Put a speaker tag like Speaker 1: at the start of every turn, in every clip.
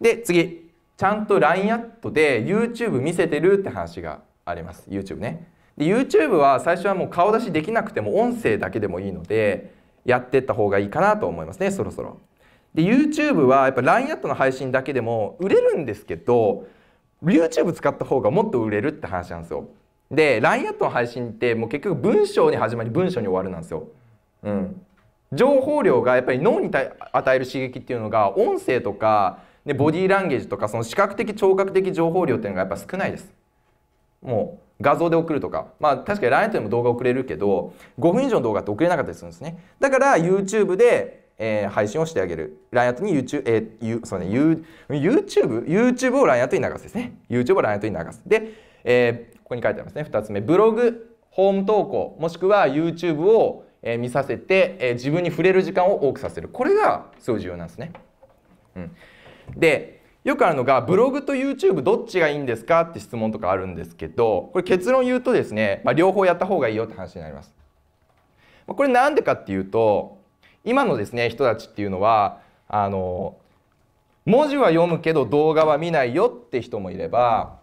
Speaker 1: で、次。ちゃんと LINE アットで YouTube 見せてるって話があります。YouTube ね。で、YouTube は最初はもう顔出しできなくても音声だけでもいいので、やってった方がいいかなと思いますね、そろそろ。で、YouTube はやっぱ LINE アットの配信だけでも売れるんですけど、YouTube 使った方がもっと売れるって話なんですよ。で、LINE アットの配信ってもう結局文章に始まり文章に終わるなんですよ。うん。情報量がやっぱり脳に与える刺激っていうのが音声とかでボディーランゲージとかその視覚的聴覚的情報量っていうのがやっぱ少ないですもう画像で送るとかまあ確かに LINE でも動画送れるけど5分以上の動画って送れなかったりするんですねだから YouTube で、えー、配信をしてあげる LINE アットに YouTube、えー、ゆそうね you YouTube? YouTube を LINE アットに流すですね YouTube を LINE アットに流すで、えー、ここに書いてありますね2つ目ブログホーム投稿もしくは YouTube をえ見させて、え自分に触れる時間を多くさせるこれがすごい重要なんですね。うん、でよくあるのがブログと YouTube どっちがいいんですかって質問とかあるんですけどこれ結論言うとですね、まあ、両方やった方がいいよって話になります。これなんでかっていうと今のですね人たちっていうのはあの文字は読むけど動画は見ないよって人もいれば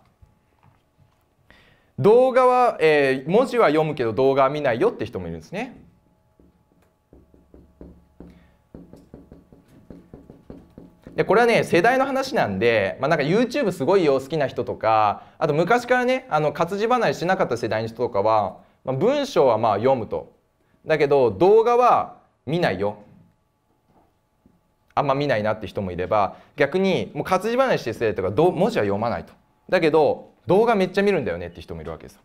Speaker 1: 動画は、えー、文字は読むけど動画は見ないよって人もいるんですね。でこれはね世代の話なんで、まあ、なんか YouTube すごいよ好きな人とかあと昔からねあの活字離れしなかった世代の人とかは、まあ、文章はまあ読むとだけど動画は見ないよあんま見ないなって人もいれば逆にもう活字離れして世代とか文字は読まないとだけど動画めっちゃ見るんだよねって人もいるわけですよ、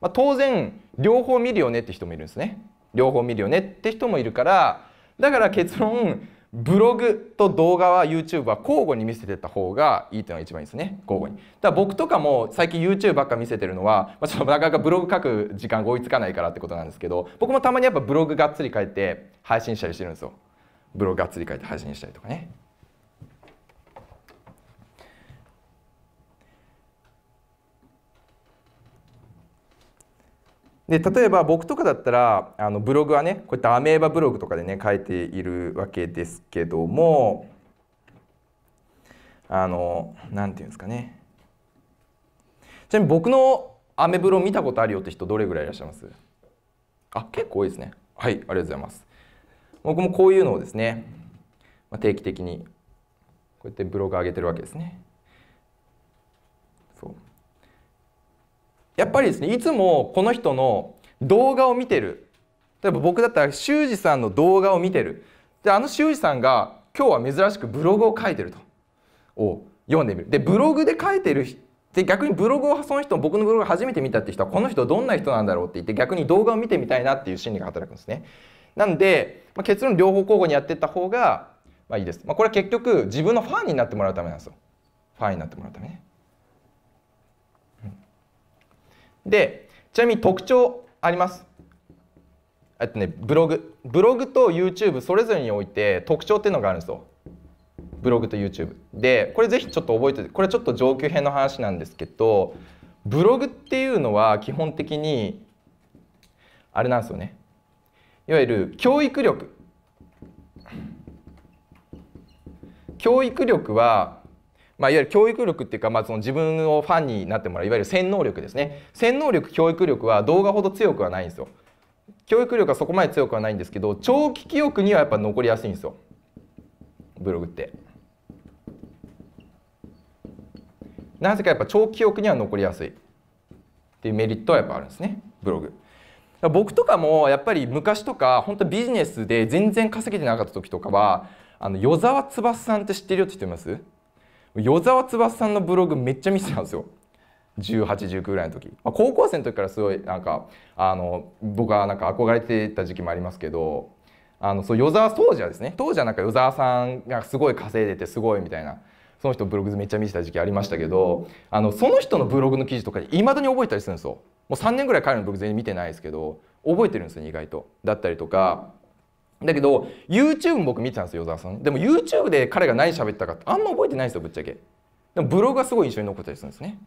Speaker 1: まあ、当然両方見るよねって人もいるんですね両方見るよねって人もいるからだから結論ブログと動画は YouTube は交互に見せてた方がいいっていうのが一番いいですね交互にだから僕とかも最近 YouTube ばっか見せてるのは、まあ、ちょっとなかなかブログ書く時間が追いつかないからってことなんですけど僕もたまにやっぱブログがっつり書いて配信したりしてるんですよブログがっつり書いて配信したりとかねで例えば僕とかだったらあのブログはねこういったアメーバブログとかでね書いているわけですけどもあの何ていうんですかねちなみに僕のアメブロ見たことあるよって人どれぐらいいらっしゃいますあ結構多いですねはいありがとうございます僕もこういうのをですね、まあ、定期的にこうやってブログ上げてるわけですねやっぱりですねいつもこの人の動画を見てる例えば僕だったら修二さんの動画を見てるであの修二さんが今日は珍しくブログを書いてるとを読んでみるでブログで書いてるで逆にブログをその人僕のブログを初めて見たって人はこの人どんな人なんだろうって言って逆に動画を見てみたいなっていう心理が働くんですねなんで、まあ、結論両方交互にやっていった方がまあいいです、まあ、これは結局自分のファンになってもらうためなんですよファンになってもらうためねでちなみに特徴ありますえっとねブログブログと YouTube それぞれにおいて特徴っていうのがあるんですよブログと YouTube でこれぜひちょっと覚えてこれちょっと上級編の話なんですけどブログっていうのは基本的にあれなんですよねいわゆる教育力教育力はまあ、いわゆる教育力っていうか、まあ、その自分をファンになってもらういわゆる洗脳力ですね洗脳力教育力は動画ほど強くはないんですよ教育力はそこまで強くはないんですけど長期記憶にはやっぱ残りやすいんですよブログってなぜかやっぱ長期記憶には残りやすいっていうメリットはやっぱあるんですねブログ僕とかもやっぱり昔とか本当ビジネスで全然稼げてなかった時とかはあの与沢翼さんって知ってるよって言ってます与沢翼さんのブログめっちゃ見てたんですよ。1819ぐらいの時、まあ、高校生の時からすごいなんかあの僕はなんか憧れてた時期もありますけどあのそう与沢当時はですね当時はなんか与沢さんがすごい稼いでてすごいみたいなその人ブログめっちゃ見てた時期ありましたけどあのその人のブログの記事とかいまだに覚えたりするんですよ。もう3年ぐらい彼のブログ全然見てないですけど覚えてるんですよ、ね、意外と。だったりとかだけど YouTube も僕見てたんですよ与沢さんでも YouTube で彼が何喋ったかってあんま覚えてないんですよぶっちゃけでもブログがすごい印象に残ったりするんですね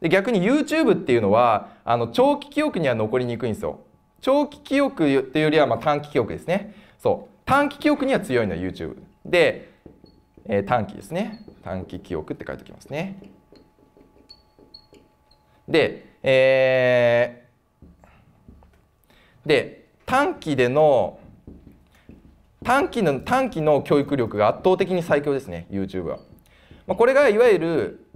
Speaker 1: で逆に YouTube っていうのはあの長期記憶には残りにくいんですよ長期記憶っていうよりはま短期記憶ですねそう短期記憶には強いのは YouTube で、えー、短期ですね短期記憶って書いておきますねでえー、で短期での短期の短期の教育力が圧倒的に最強ですね YouTube は、まあ、これがいわゆる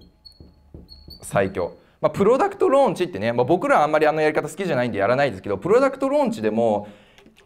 Speaker 1: 最強、まあ、プロダクトローンチってね、まあ、僕らあんまりあのやり方好きじゃないんでやらないですけどプロダクトローンチでも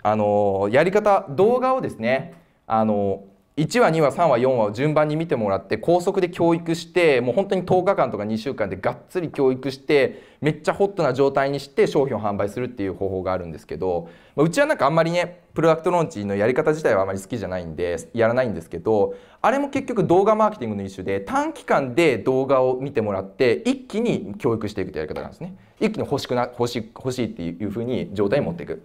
Speaker 1: あのやり方動画をですねあの1話2話3話4話を順番に見てもらって高速で教育してもう本当に10日間とか2週間でがっつり教育してめっちゃホットな状態にして商品を販売するっていう方法があるんですけど、うちはなんかあんまりねプロダクトローンチのやり方自体はあまり好きじゃないんでやらないんですけどあれも結局動画マーケティングの一種で短期間で動画を見てもらって一気に教育していくというやり方なんですね。一気に欲しくな欲し欲しいっていうふうに状態に持っていく。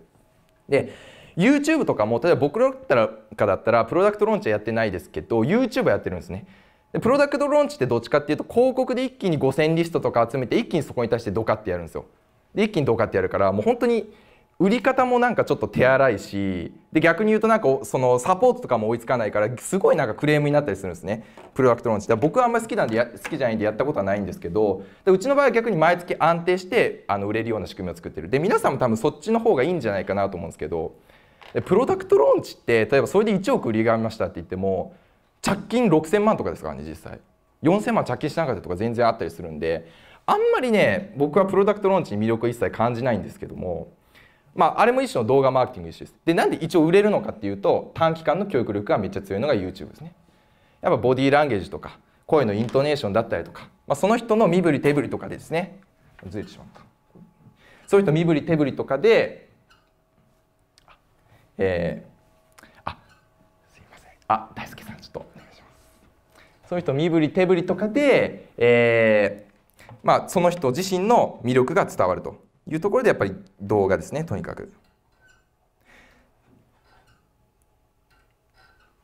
Speaker 1: で YouTube とかも例えば僕らかだったらプロダクトローンチはやってないですけど YouTube やってるんですね。でプロダクトローンチってどっちかっていうと広告で一気に5000リストとか集めて一気にそこに対してドカってやるんですよ。で一気にドカってやるからもう本当に売り方もなんかちょっと手荒いしで逆に言うとなんかそのサポートとかも追いつかないからすごいなんかクレームになったりするんですねプロダクトローンチだ僕はあんまり好きなんで好きじゃないんでやったことはないんですけどでうちの場合は逆に毎月安定してあの売れるような仕組みを作ってるで皆さんも多分そっちの方がいいんじゃないかなと思うんですけどでプロダクトローンチって例えばそれで1億売り上げましたって言っても着金6,000万とかですからね実際4,000万着金しなかったとか全然あったりするんであんまりね僕はプロダクトローンチに魅力一切感じないんですけどもまあ、あれも一種の動画マーケティング一種です。でなんで一応売れるのかっていうと短期間の教育力がめっちゃ強いのが YouTube ですね。やっぱボディーランゲージとか声のイントネーションだったりとか、まあ、その人の身振り手振りとかでですねずれてしまったそういった身振り手振りとかでえー、あすいませんあ大輔さんちょっとお願いしますその人身振り手振りとかで、えー、まあ、その人自身の魅力が伝わるというところでやっぱり動画ですねとにかく。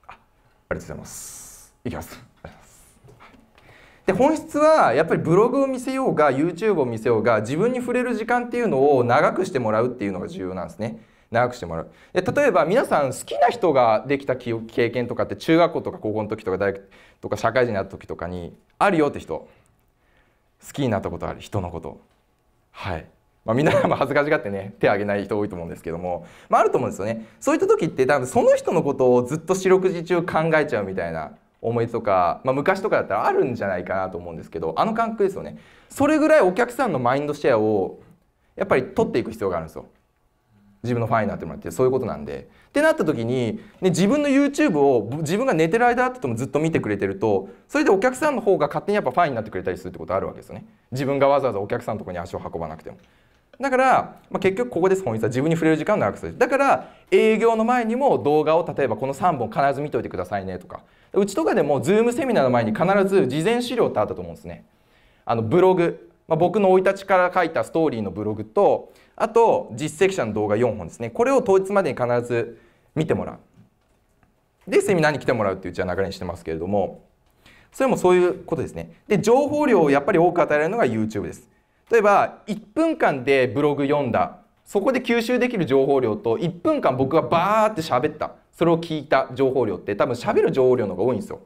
Speaker 1: あありがとうございます。いきます。で本質はやっぱりブログを見せようが YouTube を見せようが自分に触れる時間っていうのを長くしてもらうっていうのが重要なんですね。長くしてもらうで例えば皆さん好きな人ができた経験とかって中学校とか高校の時とか大学とか社会人になった時とかにあるよって人好きになったことある人のことはい、まあ、みんなも恥ずかしがってね手挙げない人多いと思うんですけども、まあ、あると思うんですよねそういった時って多分その人のことをずっと四六時中考えちゃうみたいな思いとか、まあ、昔とかだったらあるんじゃないかなと思うんですけどあの感覚ですよねそれぐらいお客さんのマインドシェアをやっぱり取っていく必要があるんですよ自分のファンになってもらってそういうことなんで。ってなった時に、ね、自分の YouTube を自分が寝てる間だってもずっと見てくれてるとそれでお客さんの方が勝手にやっぱファンになってくれたりするってことあるわけですよね。自分がわざわざお客さんのとこに足を運ばなくても。だから、まあ、結局ここです本日は自分に触れる時間を長くするだから営業の前にも動画を例えばこの3本必ず見ておいてくださいねとかうちとかでも Zoom セミナーの前に必ず事前資料ってあったと思うんですねあのブログ、まあ、僕の生い立ちから書いたストーリーのブログとあと実績者の動画4本ですねこれを当日までに必ず見てもらうでセミナーに来てもらうっていうじゃ流れにしてますけれどもそれもそういうことですねで情報量をやっぱり多く与えられるのが YouTube です例えば1分間でブログ読んだそこで吸収できる情報量と1分間僕がバーって喋ったそれを聞いた情報量って多分喋る情報量の方が多いんですよ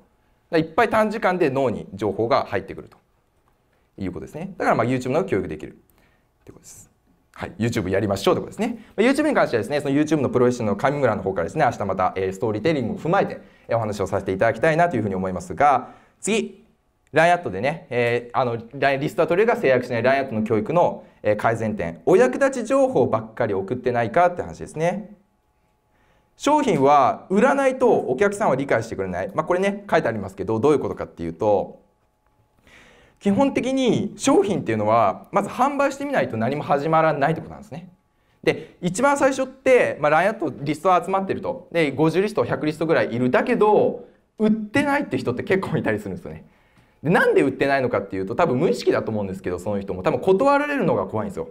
Speaker 1: いっぱい短時間で脳に情報が入ってくるということですねだからまあ YouTube の教育できるってことですはい、YouTube やりましょうということですね。YouTube に関してはですね、その YouTube のプロフェッショナルの上村の方からですね、明日また、えストーリーテリングを踏まえて、えお話をさせていただきたいなというふうに思いますが、次、ラインアットでね、えー、あのリストアトリが制約しないラインアットの教育の改善点、お役立ち情報ばっかり送ってないかって話ですね。商品は売らないとお客さんは理解してくれない。まあ、これね、書いてありますけど、どういうことかっていうと、基本的に商品っていうのはまず販売してみないと何も始まらないってことなんですね。で一番最初って、まあ、LINE ットリスト集まってるとで50リスト100リストぐらいいるだけど売ってないって人って結構いたりするんですよね。でなんで売ってないのかっていうと多分無意識だと思うんですけどその人も多分断られるのが怖いんですよ。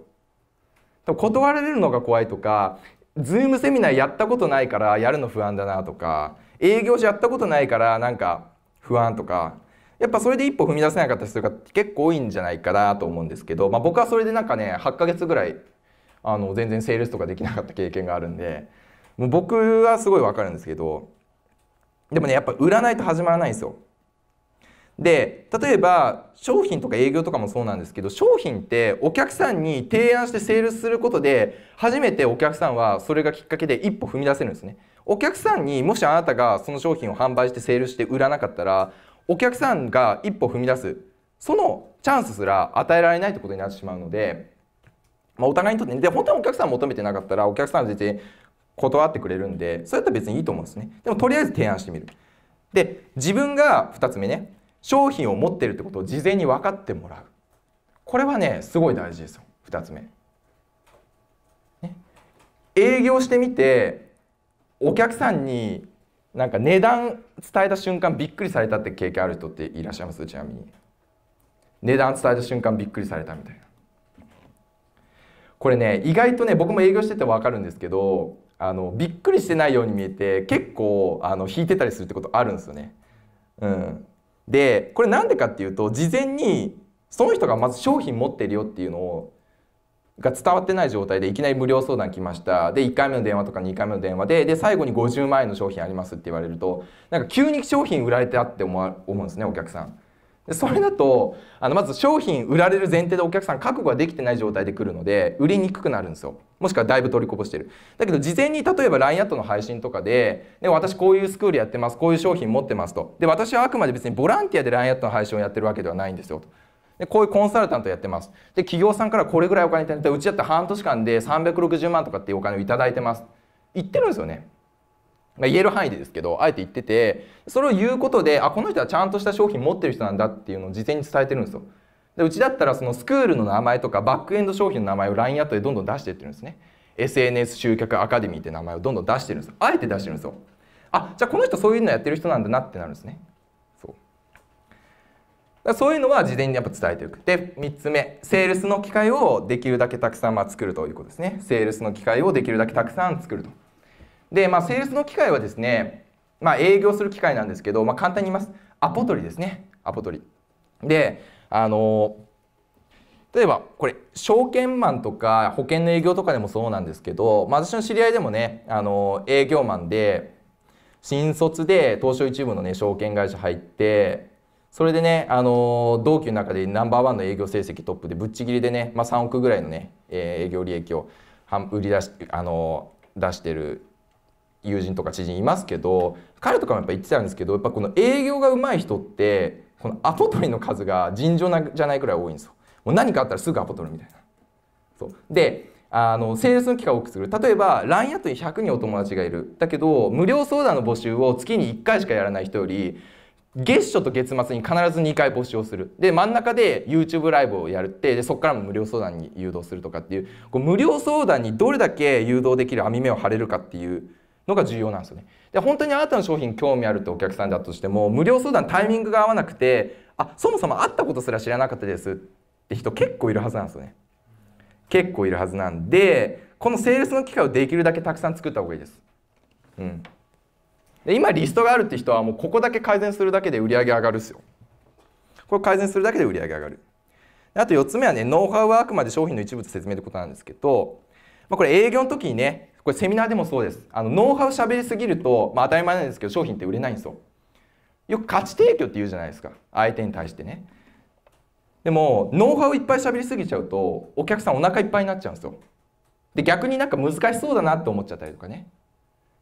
Speaker 1: 多分断られるのが怖いとか Zoom セミナーやったことないからやるの不安だなとか営業所やったことないからなんか不安とかやっぱそれで一歩踏み出せなかった人が結構多いんじゃないかなと思うんですけど、まあ、僕はそれでなんかね8ヶ月ぐらいあの全然セールスとかできなかった経験があるんでもう僕はすごい分かるんですけどでもねやっぱ売らないと始まらないんですよ。で例えば商品とか営業とかもそうなんですけど商品ってお客さんに提案してセールスすることで初めてお客さんはそれがきっかけで一歩踏み出せるんですね。お客さんにもしあなたがその商品を販売してセールして売らなかったらお客さんが一歩踏み出すそのチャンスすら与えられないってことになってしまうので、まあ、お互いにとってで本当にお客さん求めてなかったらお客さんは全然断ってくれるんでそれだったら別にいいと思うんですねでもとりあえず提案してみるで自分が2つ目ね商品を持ってるってことを事前に分かってもらうこれはねすごい大事ですよ2つ目、ね、営業してみてお客さんになんか値段伝えた瞬間びっくりされたって経験ある人っていらっしゃいますちなみに値段伝えた瞬間びっくりされたみたいなこれね意外とね僕も営業してて分かるんですけどあのびっくりしてないように見えて結構あの引いてたりするってことあるんですよね。うん、でこれ何でかっていうと事前にその人がまず商品持ってるよっていうのをが伝わってない状態でいきなり無料相談来ましたで1回目の電話とか2回目の電話でで最後に50万円の商品ありますって言われるとなんか急に商品売られてあって思うんですねお客さん。でそれだとあのまず商品売られる前提でお客さん覚悟ができてない状態で来るので売りにくくなるんですよもしくはだいぶ取りこぼしてるだけど事前に例えば LINE アットの配信とかでで私こういうスクールやってますこういう商品持ってますとで私はあくまで別にボランティアで LINE アットの配信をやってるわけではないんですよとでこういうコンサルタントやってますで企業さんからこれぐらいお金いただいてうちだって半年間で360万とかっていうお金を頂いてます言ってるんですよね、まあ、言える範囲でですけどあえて言っててそれを言うことであこの人はちゃんとした商品持ってる人なんだっていうのを事前に伝えてるんですよでうちだったらそのスクールの名前とかバックエンド商品の名前を LINE アットでどんどん出していってるんですね SNS 集客アカデミーって名前をどんどん出してるんですあえて出してるんですよあじゃあこの人そういうのやってる人なんだなってなるんですねだそういうのは事前にやっぱ伝えておく。で、3つ目、セールスの機会をできるだけたくさんまあ作るということですね。セールスの機会をできるだけたくさん作ると。で、まあ、セールスの機会はですね、まあ、営業する機会なんですけど、まあ、簡単に言います。アポ取りですね。アポ取り。で、あの例えばこれ証券マンとか保険の営業とかでもそうなんですけど、まあ、私の知り合いでもねあの営業マンで新卒で東証一部のね証券会社入ってそれでね、あの同期の中でナンバーワンの営業成績トップでぶっちぎりでね、まあ、3億ぐらいのね、えー、営業利益を売り出し、あの出してる友人とか知人いますけど彼とかもやっぱ言ってたんですけどやっぱこの営業が上手い人ってこのアポ取りの数が尋常なじゃないくらい多いんですよ。もう何かあったらすぐアポ取るみたいな。そうであのセールスの機会を多くする例えば LINE やと100人お友達がいるだけど無料相談の募集を月に1回しかやらない人より月初と月末に必ず2回募集をするで真ん中で YouTube ライブをやるってでそこからも無料相談に誘導するとかっていうこう無料相談にどれだけ誘導できる網目を張れるかっていうのが重要なんですよねで本当にあなたの商品興味あるってお客さんだとしても無料相談タイミングが合わなくてあそもそも会ったことすら知らなかったですって人結構いるはずなんですよね結構いるはずなんでこのセールスの機会をできるだけたくさん作った方がいいですうんで今リストがあるって人はもうここだけ改善するだけで売り上げ上がるっすよこれ改善するだけで売り上げ上がるあと4つ目はねノウハウはあくまで商品の一部と説明ということなんですけど、まあ、これ営業の時にねこれセミナーでもそうですあのノウハウしゃべりすぎると、まあ、当たり前なんですけど商品って売れないんですよよく価値提供って言うじゃないですか相手に対してねでもノウハウいっぱいしゃべりすぎちゃうとお客さんお腹いっぱいになっちゃうんですよで逆になんか難しそうだなって思っちゃったりとかね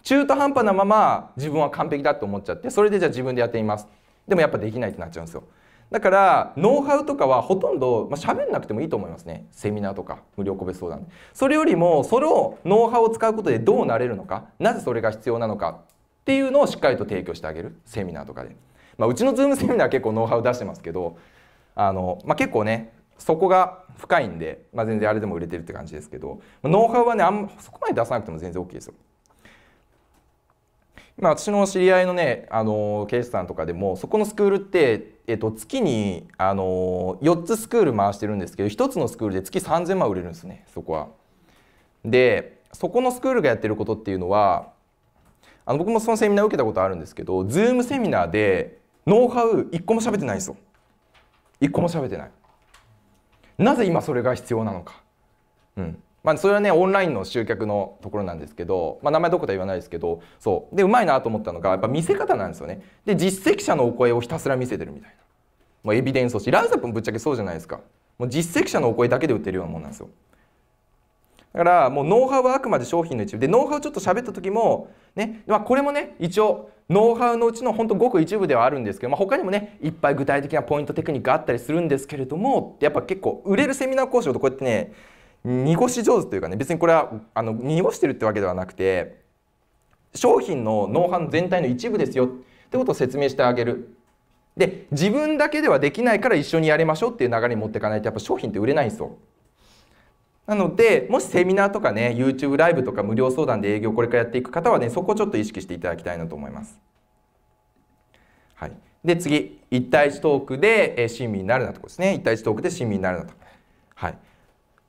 Speaker 1: 中途半端なまま自分は完璧だと思っちゃってそれでじゃあ自分でやってみますでもやっぱできないってなっちゃうんですよだからノウハウとかはほとんど、まあ、喋んなくてもいいと思いますねセミナーとか無料個別相談それよりもそれをノウハウを使うことでどうなれるのかなぜそれが必要なのかっていうのをしっかりと提供してあげるセミナーとかで、まあ、うちのズームセミナー結構ノウハウ出してますけどあの、まあ、結構ねそこが深いんで、まあ、全然あれでも売れてるって感じですけどノウハウはねあんそこまで出さなくても全然 OK ですよあ、私の知り合いのねあのケースさんとかでもそこのスクールって、えっと、月にあの4つスクール回してるんですけど1つのスクールで月3,000万売れるんですねそこは。でそこのスクールがやってることっていうのはあの僕もそのセミナー受けたことあるんですけど Zoom セミナーでノウハウ1個も喋ってないんですよ。1個も喋ってない。なぜ今それが必要なのか。うんまあ、それはねオンラインの集客のところなんですけど、まあ、名前どことは言わないですけどそうでうまいなと思ったのがやっぱ見せ方なんですよねで実績者のお声をひたすら見せてるみたいなもうエビデンスをしランサップもぶっちゃけそうじゃないですかもう実績者のお声だけで売ってるようなもんなんですよだからもうノウハウはあくまで商品の一部でノウハウちょっと喋った時もね、まあ、これもね一応ノウハウのうちのほんとごく一部ではあるんですけど、まあ、他にもねいっぱい具体的なポイントテクニックがあったりするんですけれどもやっぱ結構売れるセミナー講師とこうやってね濁し上手というかね別にこれはあの濁してるってわけではなくて商品のノウハウ全体の一部ですよってことを説明してあげる。で自分だけではできないから一緒にやりましょうっていう流れに持っていかないとやっぱ商品って売れないんですよ。なのでもしセミナーとかね YouTube ライブとか無料相談で営業これからやっていく方はねそこをちょっと意識していただきたいなと思います。はい、で次1対1トークで親身になるなとこですね1対1トークで親身になるなと。はい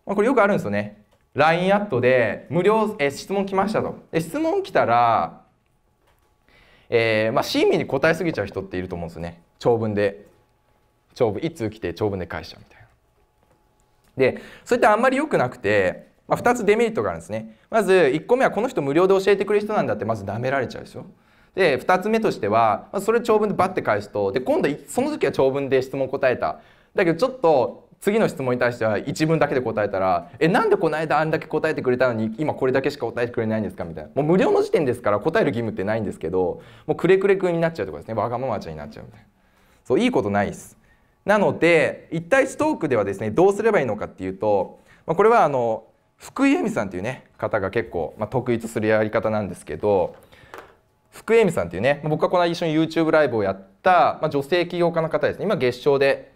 Speaker 1: これよくあるんですよね。LINE アットで無料、え質問来ましたと。で質問来たら、えー、まあ、親身に答えすぎちゃう人っていると思うんですよね。長文で。長文、1通来て長文で返しちゃうみたいな。で、それってあんまり良くなくて、まあ、2つデメリットがあるんですね。まず1個目はこの人無料で教えてくれる人なんだってまず舐められちゃうでしょ。で2つ目としてはまそれ長文でバッて返すとで今度その時は長文で質問答えた。だけどちょっと次の質問に対しては一文だけで答えたら「えなんでこの間あんだけ答えてくれたのに今これだけしか答えてくれないんですか?」みたいなもう無料の時点ですから答える義務ってないんですけどもうくれくれくになっちゃうとかですねわがままちゃんになっちゃうみたいなそういいことないですなので一対一トークではですねどうすればいいのかっていうと、まあ、これはあの福井恵美さんっていうね方が結構、まあ、得意とするやり方なんですけど福井恵美さんっていうね僕がこの間一緒に YouTube ライブをやった、まあ、女性起業家の方ですね今月賞で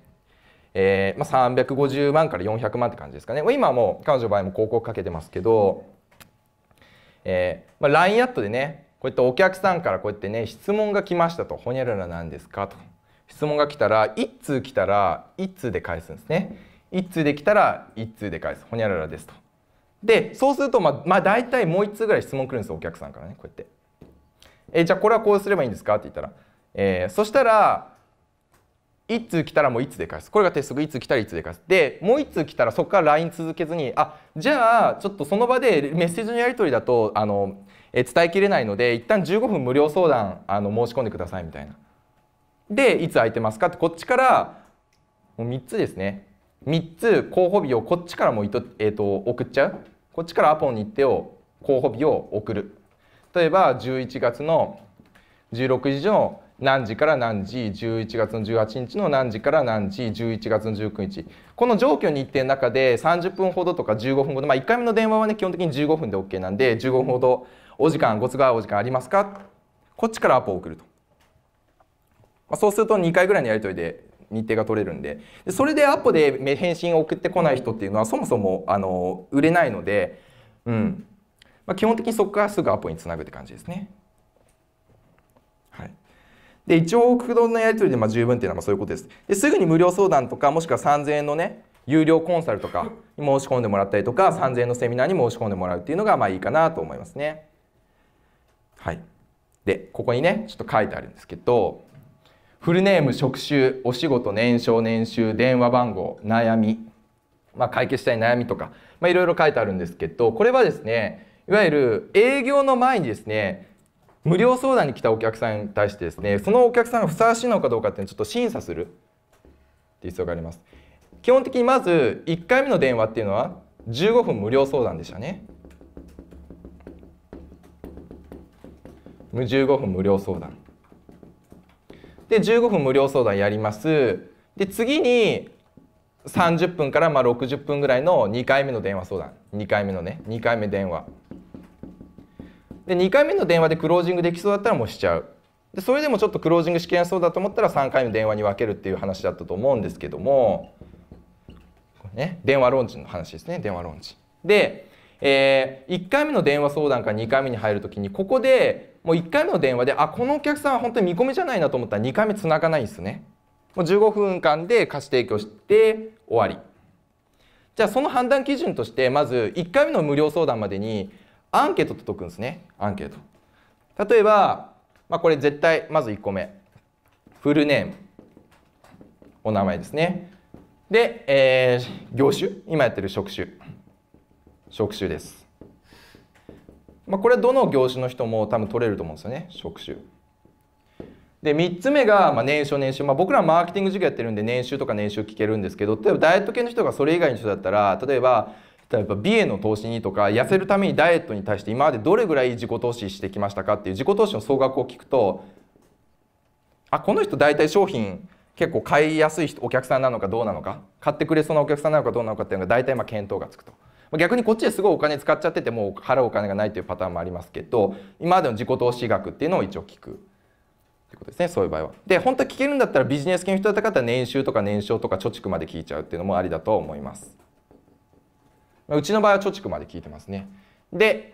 Speaker 1: えーまあ、350万から400万って感じですかね、今はもう彼女の場合も広告かけてますけど、えーまあ、LINE アットでねこうやってお客さんからこうやってね質問が来ましたと「ほにゃららなんですか?」と質問が来たら1通来たら1通で返すんですね1通で来たら1通で返す「ほにゃららです」と。でそうするとまあ、まあ、大体もう1通ぐらい質問来るんですよお客さんからねこうやって。えー、じゃあこれはこうすればいいんですかって言ったら、えー、そしたらいつ来たらもういつで返すこれが鉄則いつ来たらいつで返すでもういつ来たらそこから LINE 続けずにあじゃあちょっとその場でメッセージのやり取りだとあのえ伝えきれないので一旦15分無料相談あの申し込んでくださいみたいなでいつ空いてますかってこっちからもう3つですね3つ候補日をこっちからもいと、えーと、送っちゃうこっちからアポ行ってを候補日を送る例えば11月の16時の何時から何時11月の18日の何時から何時11月の19日この状況日程の中で30分ほどとか15分ほど、まあ、1回目の電話はね基本的に15分で OK なんで15分ほどお時間ご都合お時間ありますかこっちからアポを送ると、まあ、そうすると2回ぐらいのやり取りで日程が取れるんででそれでアポで返信を送ってこない人っていうのはそもそもあの売れないので、うんまあ、基本的にそこからすぐアポにつなぐって感じですね。で、1億ドルのやり取りでま十分っていうのはそういうことです。ですぐに無料相談とか、もしくは3000円のね、有料コンサルとかに申し込んでもらったりとか、3000円のセミナーに申し込んでもらうっていうのがまあいいかなと思いますね。はい。で、ここにね、ちょっと書いてあるんですけど、フルネーム、職種、お仕事、年商、年収、電話番号、悩み、まあ、解決したい悩みとか、まあ、いろいろ書いてあるんですけど、これはですね、いわゆる営業の前にですね、無料相談に来たお客さんに対してですねそのお客さんがふさわしいのかどうかっていうのをちょっと審査するっていう必要があります基本的にまず1回目の電話っていうのは15分無料相談でしたね15分無料相談で15分無料相談やりますで次に30分からまあ60分ぐらいの2回目の電話相談2回目のね2回目電話で2回目の電話でクロージングできそうだったらもうしちゃうでそれでもちょっとクロージングしきれそうだと思ったら3回の電話に分けるっていう話だったと思うんですけどもこれ、ね、電話ローンチの話ですね電話ローンチ。で、えー、1回目の電話相談から2回目に入る時にここでもう1回目の電話であこのお客さんは本当に見込みじゃないなと思ったら2回目つながないんですね。もう15分間で貸し提供して終わり。じゃあその判断基準としてまず1回目の無料相談までにアンケートと解くんですねアンケート例えば、まあ、これ絶対まず1個目フルネームお名前ですねで、えー、業種今やってる職種職種です、まあ、これはどの業種の人も多分取れると思うんですよね職種で3つ目が、まあ、年収年収、まあ、僕らマーケティング授業やってるんで年収とか年収聞けるんですけど例えばダイエット系の人がそれ以外の人だったら例えば例えば美への投資にとか痩せるためにダイエットに対して今までどれぐらい自己投資してきましたかっていう自己投資の総額を聞くとあこの人大体商品結構買いやすいお客さんなのかどうなのか買ってくれそうなお客さんなのかどうなのかっていうのが大体ま検討がつくと逆にこっちですごいお金使っちゃっててもう払うお金がないというパターンもありますけど今までの自己投資額っていうのを一応聞くってことですねそういう場合は。で本当は聞けるんだったらビジネス系の人だった方は年収とか年商とか貯蓄まで聞いちゃうっていうのもありだと思います。まあ、うちの場合は貯蓄まで聞いてますね。で、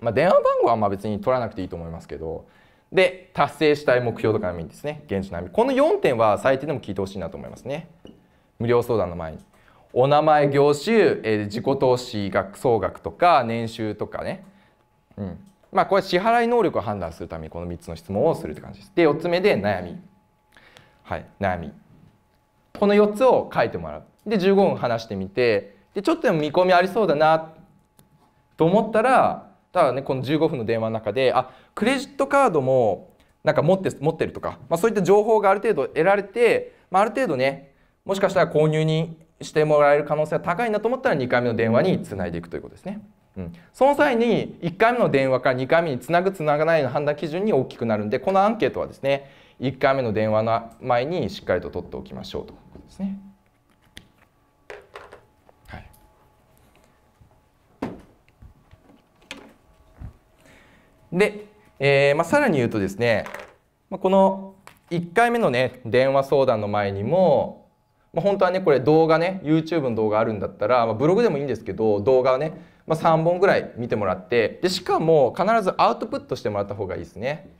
Speaker 1: まあ、電話番号はまあ別に取らなくていいと思いますけど、で、達成したい目標とかの意味ですね。現地の意味。この4点は最低でも聞いてほしいなと思いますね。無料相談の前に。お名前、業種、えー、自己投資額総額とか、年収とかね。うん。まあ、これ支払い能力を判断するためにこの3つの質問をするって感じです。で、4つ目で悩み。はい、悩み。この4つを書いてもらう。で、15分話してみて、でちょっとでも見込みありそうだなと思ったらただねこの15分の電話の中であクレジットカードもなんか持って持ってるとか、まあ、そういった情報がある程度得られて、まあ、ある程度ねもしかしたら購入にしてもらえる可能性が高いなと思ったら2回目の電話につないでいくということですね。うん、その際に1回目の電話から2回目につなぐつながないの判断基準に大きくなるんでこのアンケートはですね1回目の電話の前にしっかりと取っておきましょうということですね。で、えー、まあ、さらに言うとですね、まあ、この1回目のね電話相談の前にも、まあ、本当はねこれ動画ね YouTube の動画あるんだったら、まブログでもいいんですけど動画をね、ま3本ぐらい見てもらってでしかも必ずアウトプットしてもらった方がいいですね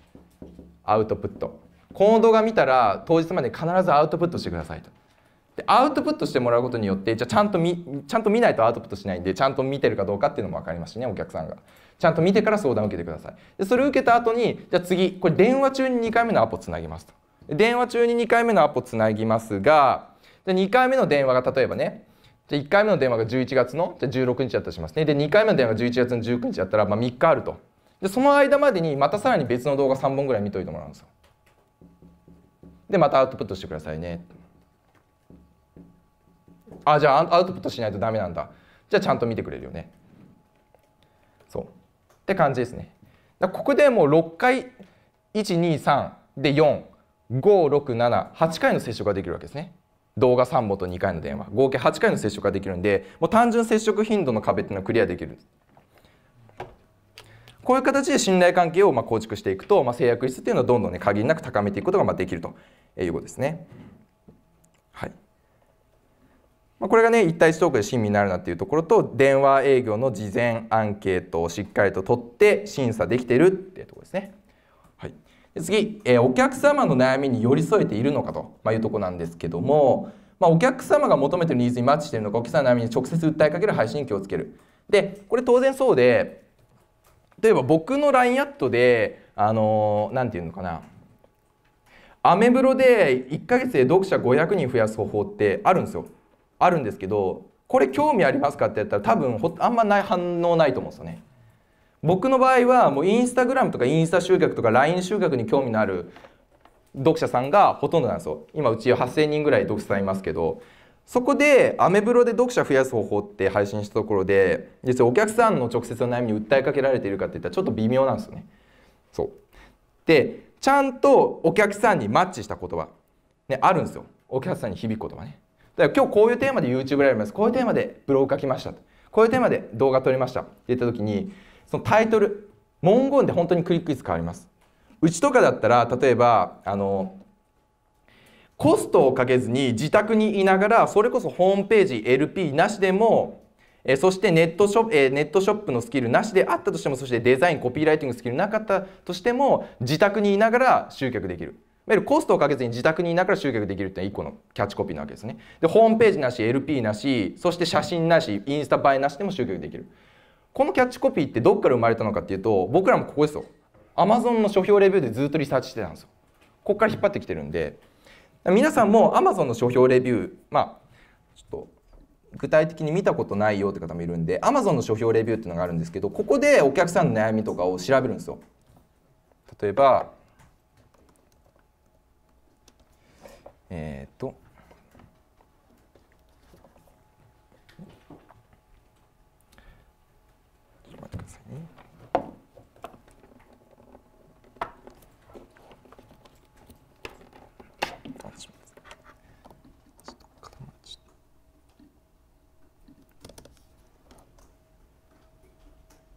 Speaker 1: アウトプットこの動画見たら当日まで必ずアウトプットしてくださいとでアウトプットしてもらうことによってじゃちゃんと見ちゃんと見ないとアウトプットしないんでちゃんと見てるかどうかっていうのも分かりますしねお客さんがちゃんと見てから相談を受けてくださいでそれを受けた後にじゃあ次これ電話中に2回目のアポつなぎますと電話中に2回目のアポつなぎますがで2回目の電話が例えばねじゃ1回目の電話が11月のじゃ16日だったとしますねで2回目の電話が11月の19日だったら、まあ、3日あるとでその間までにまたさらに別の動画3本ぐらい見といてもらうんですよでまたアウトプットしてくださいねあじゃあアウトプットしないとダメなんだじゃあちゃんと見てくれるよねそうって感じですねここでもう6回123で45678回の接触ができるわけですね動画3本と2回の電話合計8回の接触ができるんでもう単純接触頻度の壁っていうのはクリアできるこういう形で信頼関係をま構築していくと、まあ、制約率っていうのをどんどんね限りなく高めていくことがまできるということですね。まあ、これがね一対一トークで親身になるなっていうところと電話営業の事前アンケートをしっかりと取って審査できてるっていうところですね。はい、で次、えー、お客様の悩みに寄り添えているのかと、まあ、いうとこなんですけども、まあ、お客様が求めてるニーズにマッチしているのかお客様の悩みに直接訴えかける配信気をつける。でこれ当然そうで例えば僕の LINE アットであの何、ー、て言うのかなアメブロで1ヶ月で読者500人増やす方法ってあるんですよ。あるんですけどこれ興味ありますかってやったら多分あんまない反応ないと思うんですよね。僕の場合はもうインスタグラムとかインスタ集客とか LINE 集客に興味のある読者さんがほとんどなんですよ今うち8,000人ぐらい読者さんいますけどそこでアメブロで読者増やす方法って配信したところで実はお客さんの直接の悩みに訴えかけられているかっていったらちょっと微妙なんですよね。そうでちゃんとお客さんにマッチした言葉、ね、あるんですよお客さんに響く言葉ね。だから今日こういうテーマで YouTube ライブやりますこういうテーマでブログ書きましたこういうテーマで動画撮りましたって言った時にそのタイトル文言で本当にクリック率変わりますうちとかだったら例えばあのコストをかけずに自宅にいながらそれこそホームページ LP なしでもえそしてネットショップ、えネットショップのスキルなしであったとしてもそしてデザインコピーライティングスキルなかったとしても自宅にいながら集客できる。わゆるコストをかけずに自宅にいながら集客できるっていうのは1個のキャッチコピーなわけですね。で、ホームページなし、LP なし、そして写真なし、インスタ映えなしでも集客できる。このキャッチコピーってどっから生まれたのかっていうと、僕らもここですよ。アマゾンの書評レビューでずっとリサーチしてたんですよ。ここから引っ張ってきてるんで、皆さんもアマゾンの書評レビュー、まあ、ちょっと、具体的に見たことないよって方もいるんでアマゾンの書評レビューっていうのがあるんですけどここでお客さんの悩みとかを調べるんですよ。例えばえっ、ー、とちょっと待ってくださいね。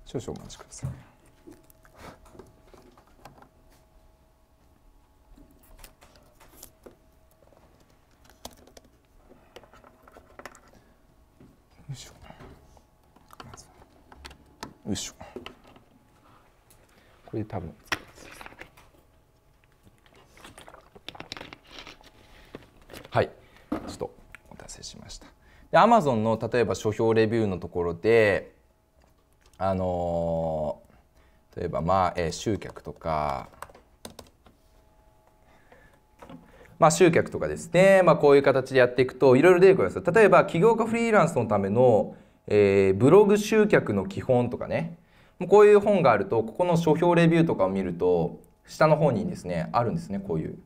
Speaker 1: 少々お待ちください。よいしょこれ多分はいちょっとお待たせしましたでアマゾンの例えば書評レビューのところであのー、例えばまあ、えー、集客とかまあ、集客とかですね、まあ、こういう形でやっていくといろいろ出てくるんです例えば起業家フリーランスのためのえー、ブログ集客の基本とかねこういう本があるとここの書評レビューとかを見ると下の方にですねあるんですねこういう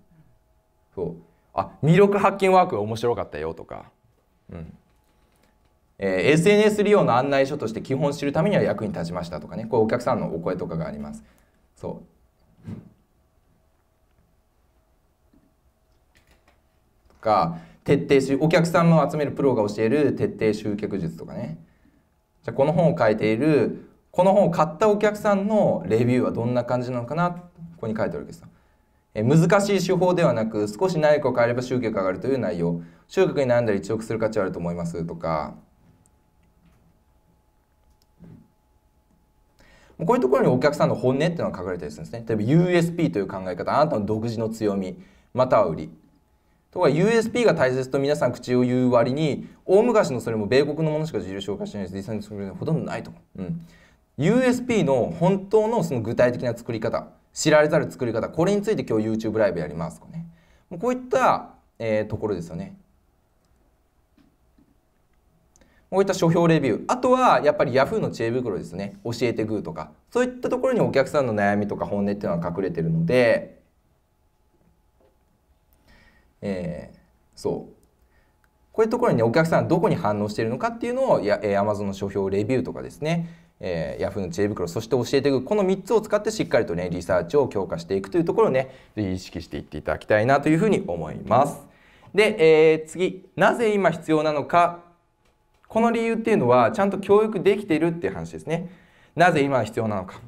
Speaker 1: そうあ魅力発見ワークが面白かったよとか、うんえー、SNS 利用の案内書として基本知るためには役に立ちましたとかねこうお客さんのお声とかがありますそうとか徹底しお客さんを集めるプロが教える徹底集客術とかねじゃこの本を書いているこの本を買ったお客さんのレビューはどんな感じなのかなここに書いてあるわけですえ難しい手法ではなく少し内容を変えれば集客上がるという内容集客に悩んだり一億する価値はあると思いますとかこういうところにお客さんの本音っていうのが書かれたりするんですね例えば USP という考え方あなたの独自の強みまたは売りとは USP が大切と皆さん口を言う割に大昔のそれも米国のものしか自由紹介してないし実際に作るのはほとんどないと思う、うん、USP の本当のその具体的な作り方知られざる作り方これについて今日 YouTube ライブやりますとねこういった、えー、ところですよねこういった書評レビューあとはやっぱり Yahoo の知恵袋ですね教えてグーとかそういったところにお客さんの悩みとか本音っていうのは隠れてるのでえー、そうこういうところに、ね、お客さんどこに反応しているのかっていうのをや、えー、Amazon の書評レビューとかですね、えー、Yahoo の知恵袋そして教えていくこの3つを使ってしっかりとねリサーチを強化していくというところをねぜひ意識していっていただきたいなというふうに思います。で、えー、次なぜ今必要なのかこの理由っていうのはちゃんと教育できているっていう話ですね。なぜ今必要なのか。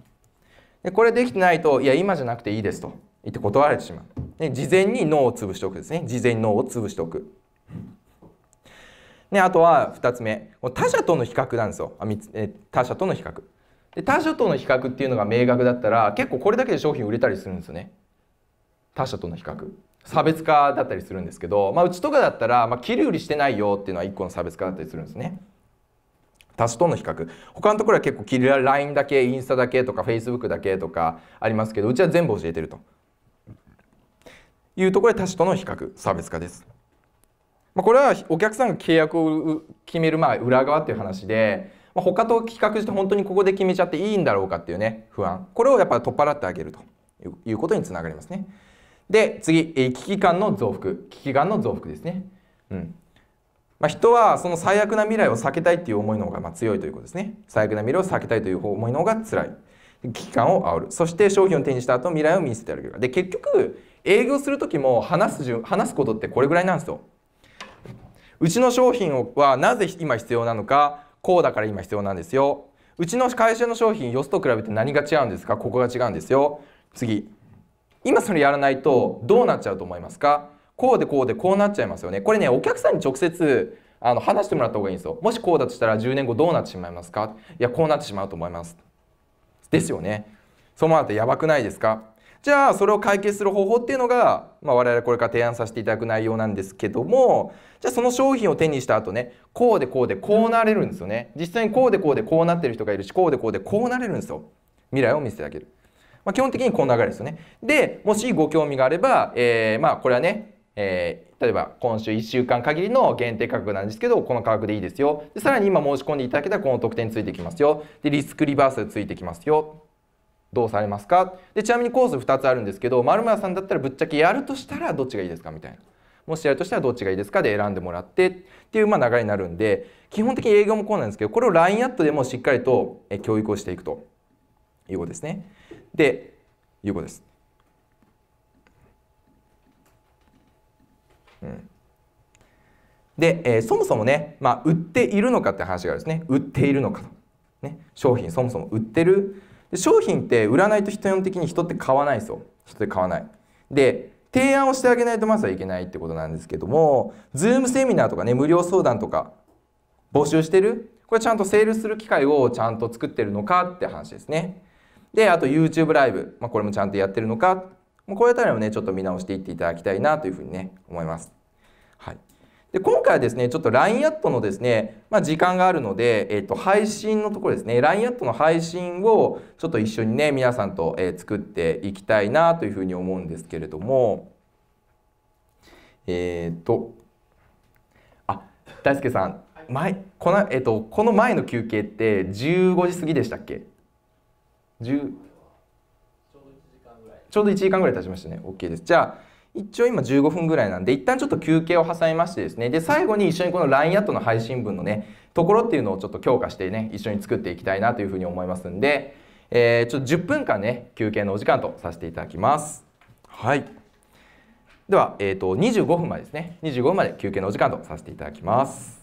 Speaker 1: でこれできてないといや今じゃなくていいですと言って断られてしまう。で事前に脳を潰しておくですね事前脳を潰しておく。ね、あとは2つ目他者との比較なんですよあえ他者との比較で他者との比較っていうのが明確だったら結構これだけで商品売れたりするんですよね他者との比較差別化だったりするんですけど、まあ、うちとかだったら、まあ、切り売りしてないよっていうのは1個の差別化だったりするんですね他者との比較他のところは結構切り LINE だけインスタだけとか Facebook だけとかありますけどうちは全部教えてるというところで他社との比較差別化です。まあ、これはお客さんが契約を決めるまあ裏側という話で、まあ、他と比較して本当にここで決めちゃっていいんだろうかっていうね不安これをやっぱり取っ払ってあげるということにつながりますね。で次危機感の増幅危機感の増幅ですね。うんまあ、人はその最悪な未来を避けたいっていう思いの方がまあ強いということですね。最悪な未来を避けたいという思いの方が辛い。危機感を煽る。そして商品を手にした後未来を見せてあげる。で結局営業する時も話す話すことってこれぐらいなんですよ。うちの商品はなぜ今必要なのかこうだから今必要なんですよ。うちの会社の商品よすと比べて何が違うんですかここが違うんですよ。次今それやらないとどうなっちゃうと思いますかこうでこうでこうなっちゃいますよね。これねお客さんに直接あの話してもらった方がいいんですよ。もしこうだとしたら10年後どうなってしまいますかいやこうなってしまうと思います。ですよね。その後やばくないですかじゃあそれを解決する方法っていうのが、まあ、我々これから提案させていただく内容なんですけどもじゃあその商品を手にした後ねこうでこうでこうなれるんですよね実際にこうでこうでこうなってる人がいるしこうでこうでこうなれるんですよ未来を見せてあげる、まあ、基本的にこの流れですよねでもしご興味があれば、えー、まあこれはね、えー、例えば今週1週間限りの限定価格なんですけどこの価格でいいですよでさらに今申し込んでいただけたらこの特典ついてきますよでリスクリバースついてきますよどうされますかでちなみにコース2つあるんですけど丸村さんだったらぶっちゃけやるとしたらどっちがいいですかみたいなもしやるとしたらどっちがいいですかで選んでもらってっていうまあ流れになるんで基本的に営業もこうなんですけどこれを LINE アットでもしっかりと教育をしていくということですね。でいうことです。うん、で、えー、そもそもね、まあ、売っているのかって話があるんですね売っているのかと、ね、商品そもそも売ってるで商品って売らないと人基本的に人って買わないですよ人って買わないで提案をしてあげないとまずはいけないってことなんですけども Zoom セミナーとかね無料相談とか募集してるこれちゃんとセールする機会をちゃんと作ってるのかって話ですねであと YouTube ライブ、まあ、これもちゃんとやってるのかもうこういっあたりもねちょっと見直していっていただきたいなというふうにね思いますはいで今回はですねちょっと LINE アットのですね、まあ、時間があるので、えっと、配信のところですね LINE アットの配信をちょっと一緒にね皆さんと、えー、作っていきたいなというふうに思うんですけれどもえー、っとあ大輔さん前この,、えっと、この前の休憩って15時過ぎでしたっけちょうど1時間ぐらい経ちましたね OK ですじゃあ一応今15分ぐらいなんで、一旦ちょっと休憩を挟みましてですね、で、最後に一緒にこの LINE アットの配信分のね、ところっていうのをちょっと強化してね、一緒に作っていきたいなというふうに思いますんで、えー、ちょっと10分間ね、休憩のお時間とさせていただきます。はい。では、えっ、ー、と、25分までですね、25分まで休憩のお時間とさせていただきます。